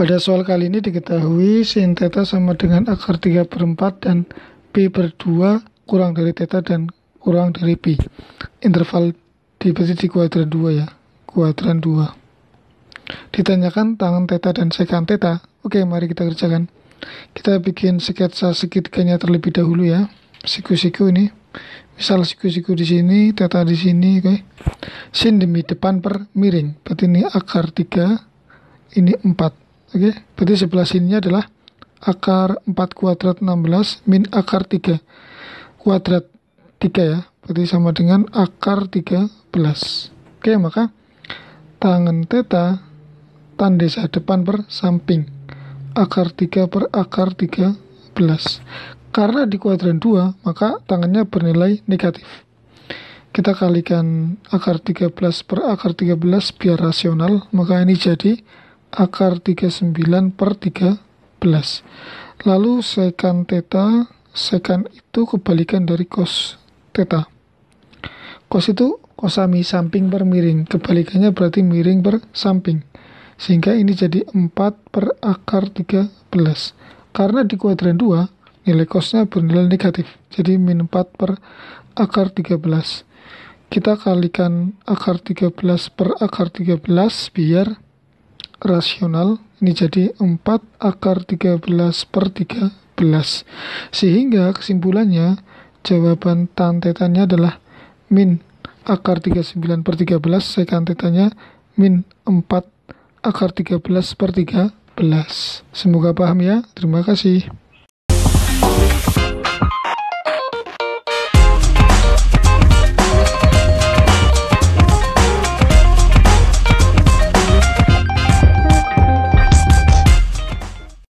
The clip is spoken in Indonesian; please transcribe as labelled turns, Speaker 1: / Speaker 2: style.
Speaker 1: Pada soal kali ini diketahui sin teta sama dengan akar 3 per 4 dan P per 2 kurang dari teta dan kurang dari P. Interval di posisi kuadran 2 ya, kuadran 2. Ditanyakan tangan teta dan sekan teta. Oke, mari kita kerjakan. Kita bikin sketsa segitiganya terlebih dahulu ya. Siku-siku ini. Misal siku-siku di sini, teta di sini, oke. Okay. Sin demi depan per miring. Berarti ini akar 3, ini 4. Oke, okay? berarti sebelah sininya adalah akar 4 kuadrat 16 min akar 3 kuadrat 3 ya. Berarti sama dengan akar 13. Oke, okay, maka tangan teta tan desa depan per samping akar 3 per akar 13 karena di kuadran 2 maka tangannya bernilai negatif kita kalikan akar 13 per akar 13 biar rasional maka ini jadi akar 39 per 13. Lalu sekan theta, sekan itu kebalikan dari cos theta. Cos itu kosami, samping per miring. Kebalikannya berarti miring per samping. Sehingga ini jadi 4 per akar 13. Karena di kuadran 2, nilai cosnya bernilai negatif. Jadi min 4 per akar 13. Kita kalikan akar 13 per akar 13 biar rasional ini jadi 4 akar 13 per 13 sehingga kesimpulannya jawaban tantetannya adalah min akar 39 per 13 sekan tetanya min 4 akar 13 per 13 semoga paham ya terima kasih